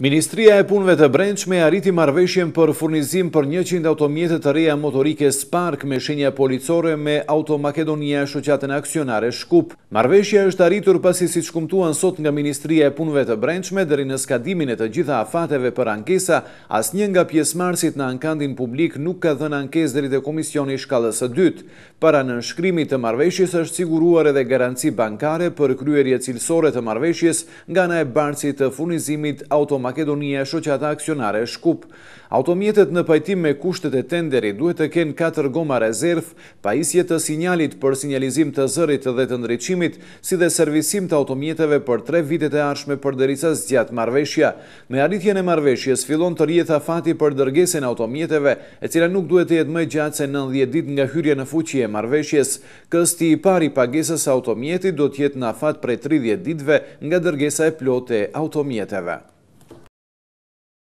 Ministria e punve të brendshme arriti marveshjen për furnizim për 100 automjetet të reja motorike Spark me shenja policore me Auto Makedonia Shqoqatën Aksionare Shkup. Marveshja është arritur pasi si shkumtuan sot nga Ministria e punve të brendshme dheri në skadimin e të gjitha afateve për ankesa, as njën nga pjesmarsit në ankandin publik nuk ka dhën ankes dheri të komisioni shkallës e dytë. Para në nshkrimi të marveshjes është siguruar edhe garanci bankare për kryerje cilësore të marveshjes nga në e barësit të furnizimit automakedonia Makedonia, Shoqata Aksionare, Shkup. Automjetet në pajtim me kushtet e tenderi duhet të kenë 4 goma rezerv, pajisje të sinjalit për sinjalizim të zërit dhe të ndryqimit, si dhe servisim të automjeteve për 3 vitet e arshme për dërisas gjatë marveshja. Me arritjen e marveshjes, filon të rjetha fati për dërgesen automjeteve, e cila nuk duhet të jetë më gjatë se 90 dit nga hyrje në fuqi e marveshjes. Kësti i pari pagesës automjetit do tjetë në fat për 30 ditve nga dërgesa e plote automjeteve.